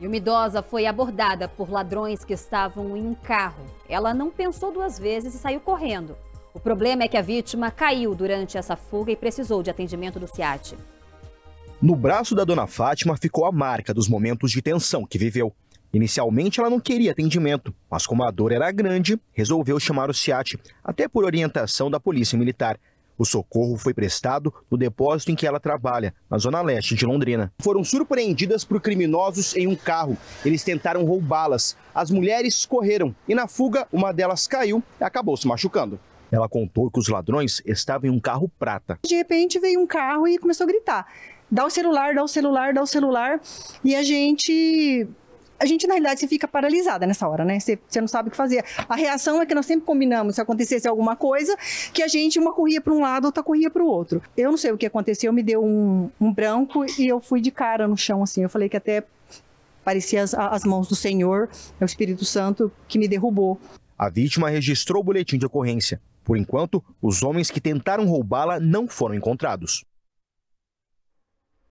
E uma idosa foi abordada por ladrões que estavam em um carro. Ela não pensou duas vezes e saiu correndo. O problema é que a vítima caiu durante essa fuga e precisou de atendimento do SIAT. No braço da dona Fátima ficou a marca dos momentos de tensão que viveu. Inicialmente ela não queria atendimento, mas como a dor era grande, resolveu chamar o SIAT, até por orientação da Polícia Militar. O socorro foi prestado no depósito em que ela trabalha, na zona leste de Londrina. Foram surpreendidas por criminosos em um carro. Eles tentaram roubá-las. As mulheres correram e, na fuga, uma delas caiu e acabou se machucando. Ela contou que os ladrões estavam em um carro prata. De repente veio um carro e começou a gritar: dá o celular, dá o celular, dá o celular. E a gente a gente, na realidade, você fica paralisada nessa hora, né? Você, você não sabe o que fazer. A reação é que nós sempre combinamos, se acontecesse alguma coisa, que a gente, uma corria para um lado, outra corria para o outro. Eu não sei o que aconteceu, me deu um, um branco e eu fui de cara no chão, assim. Eu falei que até parecia as, as mãos do Senhor, é o Espírito Santo que me derrubou. A vítima registrou o boletim de ocorrência. Por enquanto, os homens que tentaram roubá-la não foram encontrados.